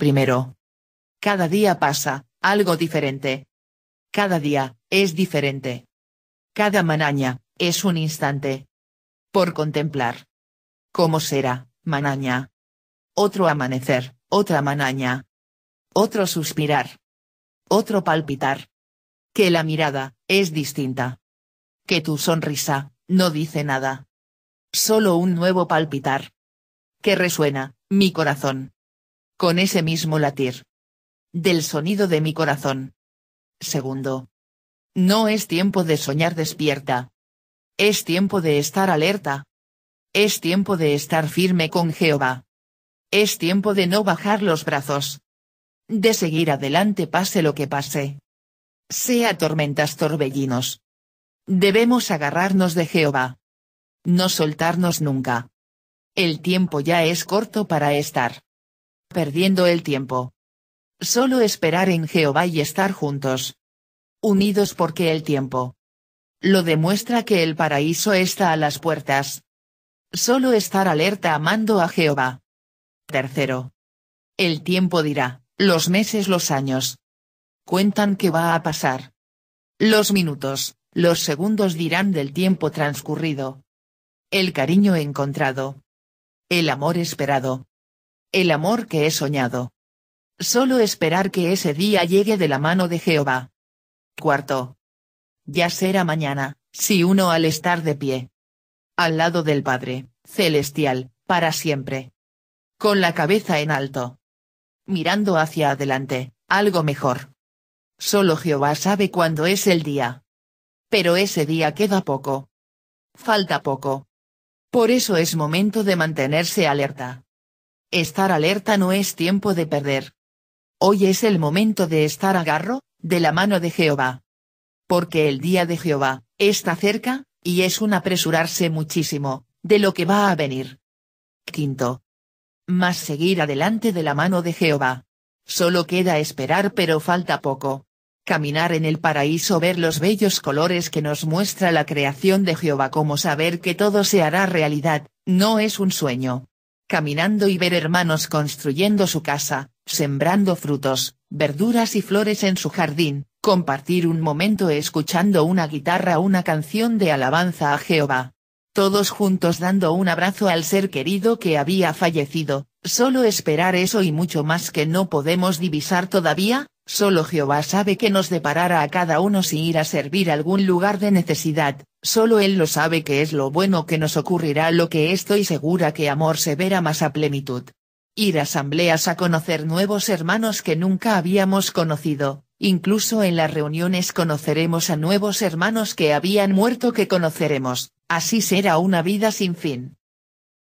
primero. Cada día pasa, algo diferente. Cada día, es diferente. Cada manaña, es un instante. Por contemplar. ¿Cómo será, manaña? Otro amanecer, otra manaña. Otro suspirar. Otro palpitar. Que la mirada, es distinta. Que tu sonrisa, no dice nada. Solo un nuevo palpitar. Que resuena, mi corazón con ese mismo latir. Del sonido de mi corazón. Segundo. No es tiempo de soñar despierta. Es tiempo de estar alerta. Es tiempo de estar firme con Jehová. Es tiempo de no bajar los brazos. De seguir adelante pase lo que pase. Sea tormentas torbellinos. Debemos agarrarnos de Jehová. No soltarnos nunca. El tiempo ya es corto para estar perdiendo el tiempo. Solo esperar en Jehová y estar juntos. Unidos porque el tiempo. Lo demuestra que el paraíso está a las puertas. Solo estar alerta amando a Jehová. Tercero. El tiempo dirá, los meses los años. Cuentan que va a pasar. Los minutos, los segundos dirán del tiempo transcurrido. El cariño encontrado. El amor esperado el amor que he soñado. Solo esperar que ese día llegue de la mano de Jehová. Cuarto. Ya será mañana, si uno al estar de pie. Al lado del Padre, celestial, para siempre. Con la cabeza en alto. Mirando hacia adelante, algo mejor. Solo Jehová sabe cuándo es el día. Pero ese día queda poco. Falta poco. Por eso es momento de mantenerse alerta. Estar alerta no es tiempo de perder. Hoy es el momento de estar agarro, de la mano de Jehová. Porque el día de Jehová, está cerca, y es un apresurarse muchísimo, de lo que va a venir. Quinto. Más seguir adelante de la mano de Jehová. Solo queda esperar pero falta poco. Caminar en el paraíso ver los bellos colores que nos muestra la creación de Jehová como saber que todo se hará realidad, no es un sueño caminando y ver hermanos construyendo su casa, sembrando frutos, verduras y flores en su jardín, compartir un momento escuchando una guitarra una canción de alabanza a Jehová. Todos juntos dando un abrazo al ser querido que había fallecido, solo esperar eso y mucho más que no podemos divisar todavía, solo Jehová sabe que nos deparará a cada uno si ir a servir algún lugar de necesidad, Solo él lo sabe que es lo bueno que nos ocurrirá lo que estoy segura que amor se verá más a plenitud. Ir a asambleas a conocer nuevos hermanos que nunca habíamos conocido, incluso en las reuniones conoceremos a nuevos hermanos que habían muerto que conoceremos, así será una vida sin fin.